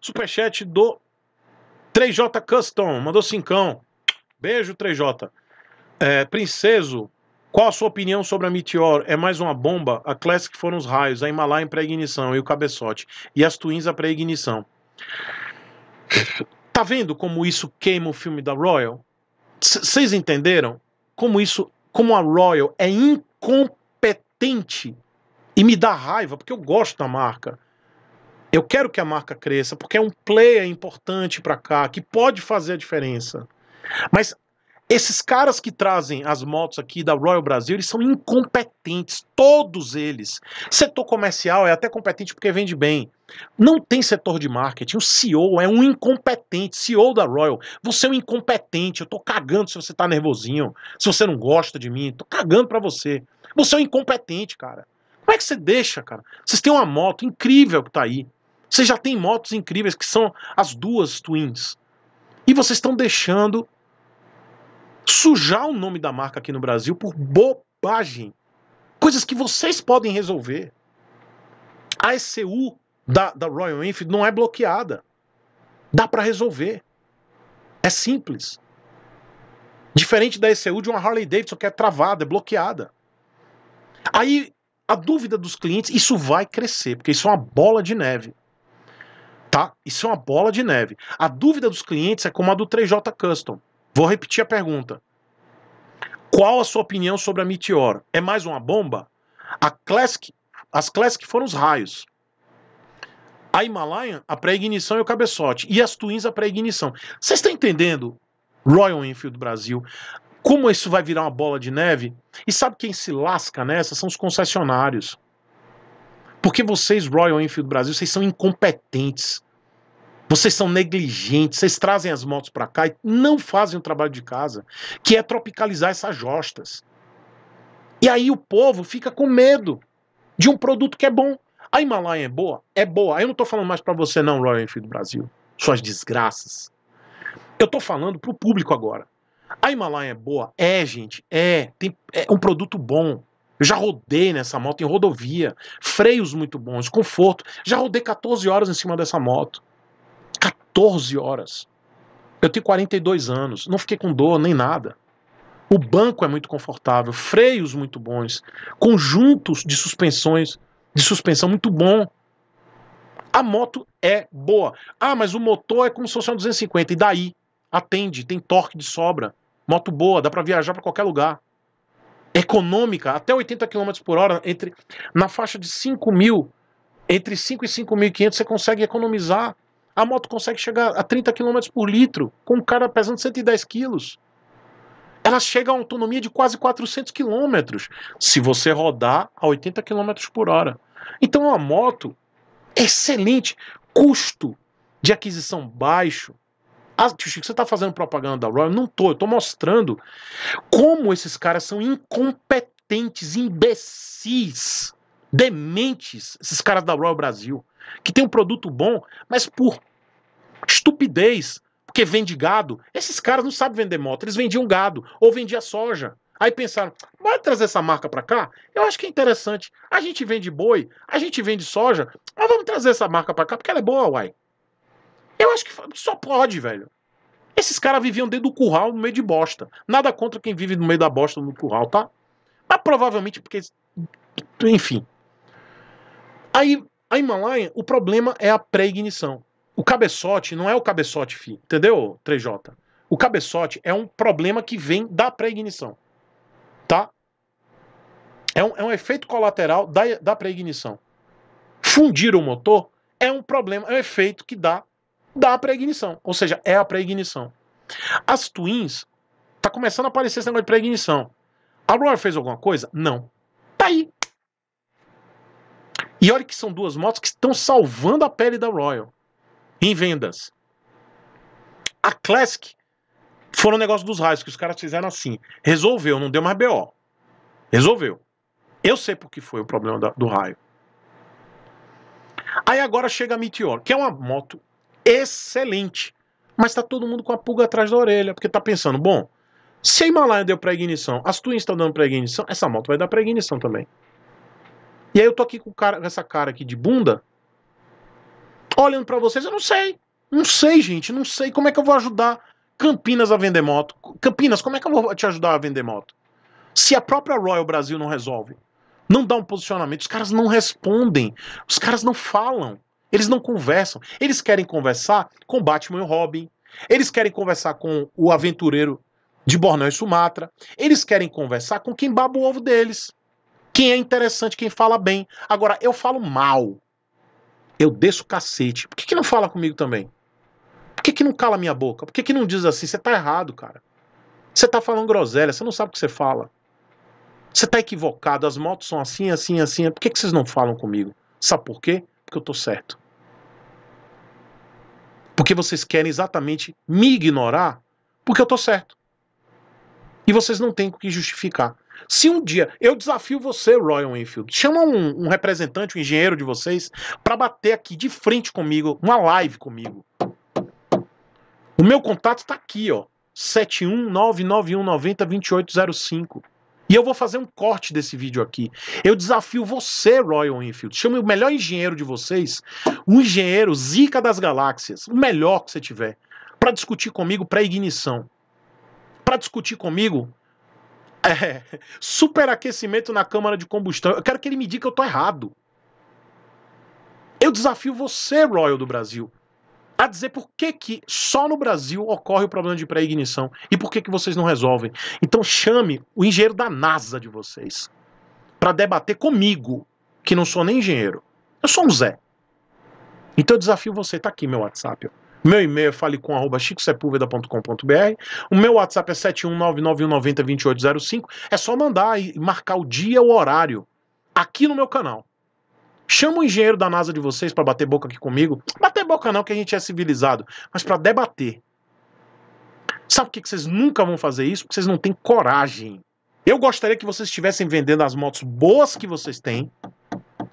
Superchat do 3J Custom, mandou cincão. Beijo, 3J. É, Princeso, qual a sua opinião sobre a Meteor? É mais uma bomba? A Classic foram os raios, a Himalaia em pré-ignição e o cabeçote. E as Twins a pré-ignição. Tá vendo como isso queima o filme da Royal? Vocês entenderam? Como isso, como a Royal é incompetente e me dá raiva, porque eu gosto da marca. Eu quero que a marca cresça, porque é um player importante para cá, que pode fazer a diferença. Mas esses caras que trazem as motos aqui da Royal Brasil, eles são incompetentes, todos eles. Setor comercial é até competente porque vende bem. Não tem setor de marketing. O CEO é um incompetente. CEO da Royal, você é um incompetente. Eu tô cagando se você tá nervosinho, se você não gosta de mim, tô cagando pra você. Você é um incompetente, cara. Como é que você deixa, cara? Vocês têm uma moto incrível que tá aí. Você já tem motos incríveis que são as duas Twins. E vocês estão deixando sujar o nome da marca aqui no Brasil por bobagem. Coisas que vocês podem resolver. A ECU da, da Royal Enfield não é bloqueada. Dá para resolver. É simples. Diferente da ECU de uma Harley Davidson que é travada, é bloqueada. Aí a dúvida dos clientes, isso vai crescer, porque isso é uma bola de neve. Tá? Isso é uma bola de neve. A dúvida dos clientes é como a do 3J Custom. Vou repetir a pergunta. Qual a sua opinião sobre a Meteor? É mais uma bomba? A Classic, as Classic foram os raios. A Himalayan, a pré-ignição e o cabeçote. E as Twins, a pré-ignição. Vocês estão entendendo, Royal Enfield Brasil, como isso vai virar uma bola de neve? E sabe quem se lasca nessa? São os concessionários. Porque vocês, Royal Enfield Brasil, vocês são incompetentes. Vocês são negligentes, vocês trazem as motos para cá e não fazem o trabalho de casa, que é tropicalizar essas jostas. E aí o povo fica com medo de um produto que é bom. A Himalaia é boa? É boa. Eu não estou falando mais para você não, Royal Enfield Brasil. Suas desgraças. Eu estou falando para o público agora. A Himalaia é boa? É, gente, é. Tem, é um produto bom. Eu já rodei nessa moto em rodovia, freios muito bons, conforto. Já rodei 14 horas em cima dessa moto. 14 horas. Eu tenho 42 anos, não fiquei com dor nem nada. O banco é muito confortável, freios muito bons, conjuntos de suspensões, de suspensão muito bom. A moto é boa. Ah, mas o motor é como se fosse um 250 e daí atende, tem torque de sobra. Moto boa, dá para viajar para qualquer lugar econômica até 80 km por hora, entre, na faixa de 5 mil, entre 5 e 5.500 você consegue economizar. A moto consegue chegar a 30 km por litro, com um cara pesando 110 quilos. Ela chega a uma autonomia de quase 400 km, se você rodar a 80 km por hora. Então é uma moto excelente, custo de aquisição baixo, ah, tio Chico, você está fazendo propaganda da Royal? Não estou. eu estou mostrando como esses caras são incompetentes, imbecis, dementes, esses caras da Royal Brasil, que tem um produto bom, mas por estupidez, porque vende gado, esses caras não sabem vender moto, eles vendiam gado ou vendiam soja. Aí pensaram, vai trazer essa marca para cá? Eu acho que é interessante. A gente vende boi, a gente vende soja, mas vamos trazer essa marca para cá porque ela é boa, uai. Eu acho que só pode, velho. Esses caras viviam dentro do curral, no meio de bosta. Nada contra quem vive no meio da bosta, no curral, tá? Mas provavelmente porque. Enfim. Aí, a Himalaia, o problema é a pré-ignição. O cabeçote não é o cabeçote, entendeu, 3J? O cabeçote é um problema que vem da pré-ignição. Tá? É um, é um efeito colateral da, da pré-ignição. Fundir o motor é um problema, é um efeito que dá da pré-ignição. Ou seja, é a pré-ignição. As twins, tá começando a aparecer esse negócio de pré-ignição. A Roar fez alguma coisa? Não. Tá aí. E olha que são duas motos que estão salvando a pele da Royal em vendas. A Classic foi um negócio dos raios que os caras fizeram assim. Resolveu, não deu mais BO. Resolveu. Eu sei porque foi o problema da, do raio. Aí agora chega a Meteor, que é uma moto excelente. Mas está todo mundo com a pulga atrás da orelha, porque está pensando, bom, se a Himalaia deu pré-ignição, as Twins estão dando pré-ignição, essa moto vai dar pré-ignição também. E aí eu tô aqui com, cara, com essa cara aqui de bunda, olhando para vocês, eu não sei. Não sei, gente, não sei como é que eu vou ajudar Campinas a vender moto. Campinas, como é que eu vou te ajudar a vender moto? Se a própria Royal Brasil não resolve, não dá um posicionamento, os caras não respondem, os caras não falam. Eles não conversam. Eles querem conversar com Batman e Robin. Eles querem conversar com o aventureiro de Bornéu e Sumatra. Eles querem conversar com quem baba o ovo deles. Quem é interessante, quem fala bem. Agora, eu falo mal. Eu desço o cacete. Por que, que não fala comigo também? Por que, que não cala minha boca? Por que, que não diz assim? Você tá errado, cara. Você tá falando groselha, você não sabe o que você fala. Você tá equivocado, as motos são assim, assim, assim. Por que, que vocês não falam comigo? Sabe por quê? que eu estou certo? Porque vocês querem exatamente me ignorar porque eu estou certo. E vocês não têm o que justificar. Se um dia eu desafio você, Royal Enfield, chama um, um representante, um engenheiro de vocês, para bater aqui de frente comigo, uma live comigo. O meu contato está aqui, ó. 71991902805. E eu vou fazer um corte desse vídeo aqui. Eu desafio você, Royal Enfield. Chame o melhor engenheiro de vocês, um engenheiro zica das galáxias, o melhor que você tiver, para discutir comigo pré-ignição. Para discutir comigo é, superaquecimento na câmara de combustão. Eu quero que ele me diga que eu tô errado. Eu desafio você, Royal do Brasil dizer por que, que só no Brasil ocorre o problema de pré-ignição e por que, que vocês não resolvem. Então chame o engenheiro da NASA de vocês para debater comigo, que não sou nem engenheiro. Eu sou um Zé. Então eu desafio você, tá aqui meu WhatsApp. Ó. Meu e-mail é falecom.chicosepulveda.com.br. O meu WhatsApp é 71991902805. É só mandar e marcar o dia, o horário, aqui no meu canal. Chama o engenheiro da NASA de vocês para bater boca aqui comigo. Bater boca não, que a gente é civilizado, mas para debater. Sabe por que, vocês nunca vão fazer isso? Porque vocês não têm coragem. Eu gostaria que vocês estivessem vendendo as motos boas que vocês têm,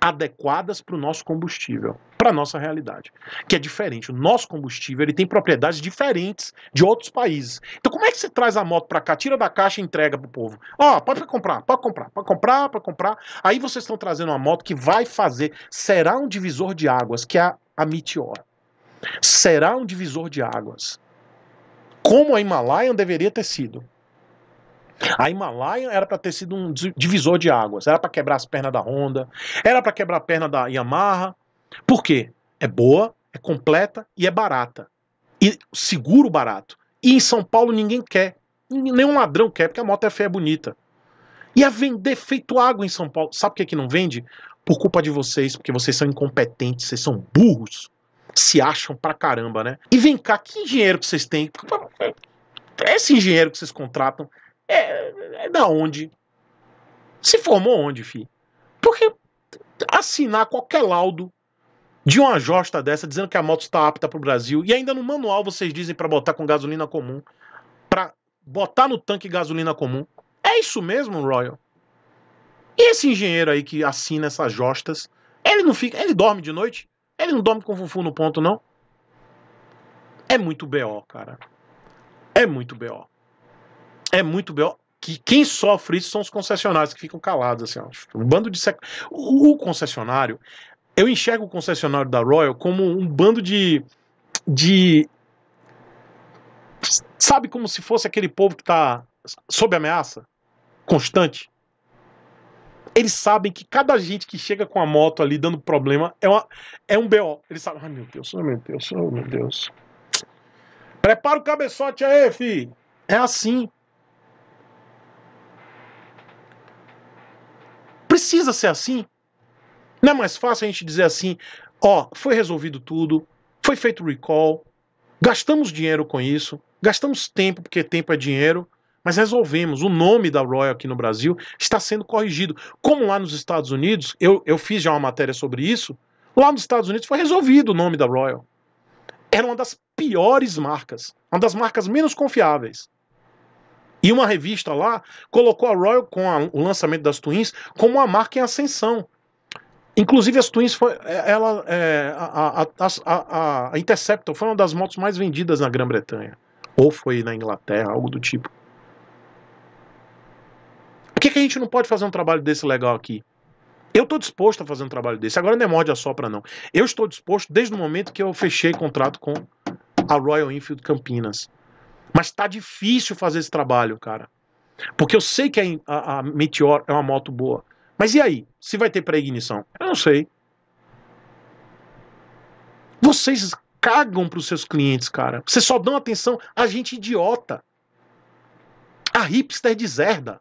adequadas para o nosso combustível, para a nossa realidade, que é diferente. O nosso combustível ele tem propriedades diferentes de outros países. Então, como é que você traz a moto para cá, tira da caixa e entrega para o povo? Ó, oh, pode comprar, pode comprar, pode comprar, pode comprar. Aí vocês estão trazendo uma moto que vai fazer, será um divisor de águas, que é a, a Meteor. Será um divisor de águas. Como a Himalayan deveria ter sido. A Himalaia era para ter sido um divisor de águas, era para quebrar as pernas da Honda, era para quebrar a perna da Yamaha. Por quê? É boa, é completa e é barata. E seguro barato. E em São Paulo ninguém quer. Nenhum ladrão quer, porque a moto é feia, e é bonita. E a é vender feito água em São Paulo. Sabe por que, é que não vende? Por culpa de vocês, porque vocês são incompetentes, vocês são burros. Se acham pra caramba, né? E vem cá, que engenheiro que vocês têm? Esse engenheiro que vocês contratam é, é da onde? Se formou onde, fi? Porque assinar qualquer laudo de uma josta dessa dizendo que a moto está apta para o Brasil e ainda no manual vocês dizem para botar com gasolina comum, para botar no tanque gasolina comum. É isso mesmo, Royal? E esse engenheiro aí que assina essas jostas, ele não fica, ele dorme de noite? Ele não dorme com fufu no ponto não? É muito BO, cara. É muito BO é muito B.O. Que quem sofre isso são os concessionários que ficam calados, assim, tipo, Um bando de sec... O concessionário, eu enxergo o concessionário da Royal como um bando de. de. Sabe como se fosse aquele povo que está sob ameaça constante? Eles sabem que cada gente que chega com a moto ali dando problema é, uma, é um BO. Eles sabem, ai meu Deus, meu Deus, meu Deus. Prepara o cabeçote aí, fi. É assim. Precisa ser assim. Não é mais fácil a gente dizer assim: ó, foi resolvido tudo, foi feito recall, gastamos dinheiro com isso, gastamos tempo, porque tempo é dinheiro, mas resolvemos. O nome da Royal aqui no Brasil está sendo corrigido. Como lá nos Estados Unidos, eu, eu fiz já uma matéria sobre isso, lá nos Estados Unidos foi resolvido o nome da Royal. Era uma das piores marcas, uma das marcas menos confiáveis. E uma revista lá colocou a Royal com a, o lançamento das Twins como uma marca em ascensão. Inclusive as Twins, foi, é, ela, é, a, a, a, Interceptor foi uma das motos mais vendidas na Grã-Bretanha. Ou foi na Inglaterra, algo do tipo. Por que, que a gente não pode fazer um trabalho desse legal aqui? Eu estou disposto a fazer um trabalho desse. Agora não é morde a é sopra, não. Eu estou disposto desde o momento que eu fechei contrato com a Royal Enfield Campinas. Mas tá difícil fazer esse trabalho, cara. Porque eu sei que a, a, a Meteor é uma moto boa. Mas e aí? Se vai ter pré-ignição? Eu não sei. Vocês cagam para os seus clientes, cara. Vocês só dão atenção a gente idiota. A hipster de zerda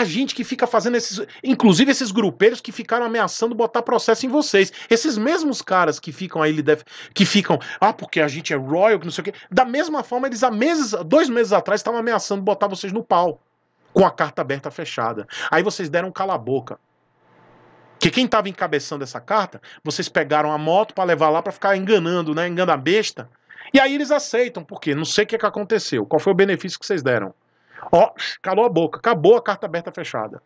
a gente que fica fazendo esses. Inclusive esses grupeiros que ficaram ameaçando botar processo em vocês. Esses mesmos caras que ficam aí, que ficam. Ah, porque a gente é royal, que não sei o quê. Da mesma forma, eles há meses, dois meses atrás, estavam ameaçando botar vocês no pau. Com a carta aberta fechada. Aí vocês deram cala a boca. Que quem estava encabeçando essa carta, vocês pegaram a moto para levar lá para ficar enganando, né? Engana besta. E aí eles aceitam, porque não sei o que, que aconteceu. Qual foi o benefício que vocês deram? Ó, calou a boca, acabou a carta aberta fechada.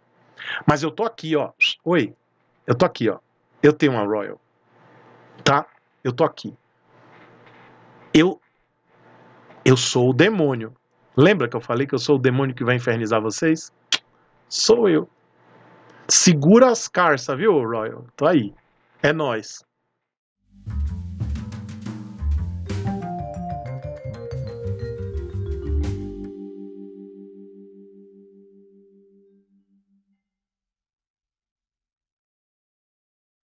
Mas eu tô aqui, ó. Oi, eu tô aqui, ó. Eu tenho uma Royal, tá? Eu tô aqui. Eu, eu sou o demônio. Lembra que eu falei que eu sou o demônio que vai infernizar vocês? Sou eu. Segura as carças, viu, Royal? Tô aí. É nós.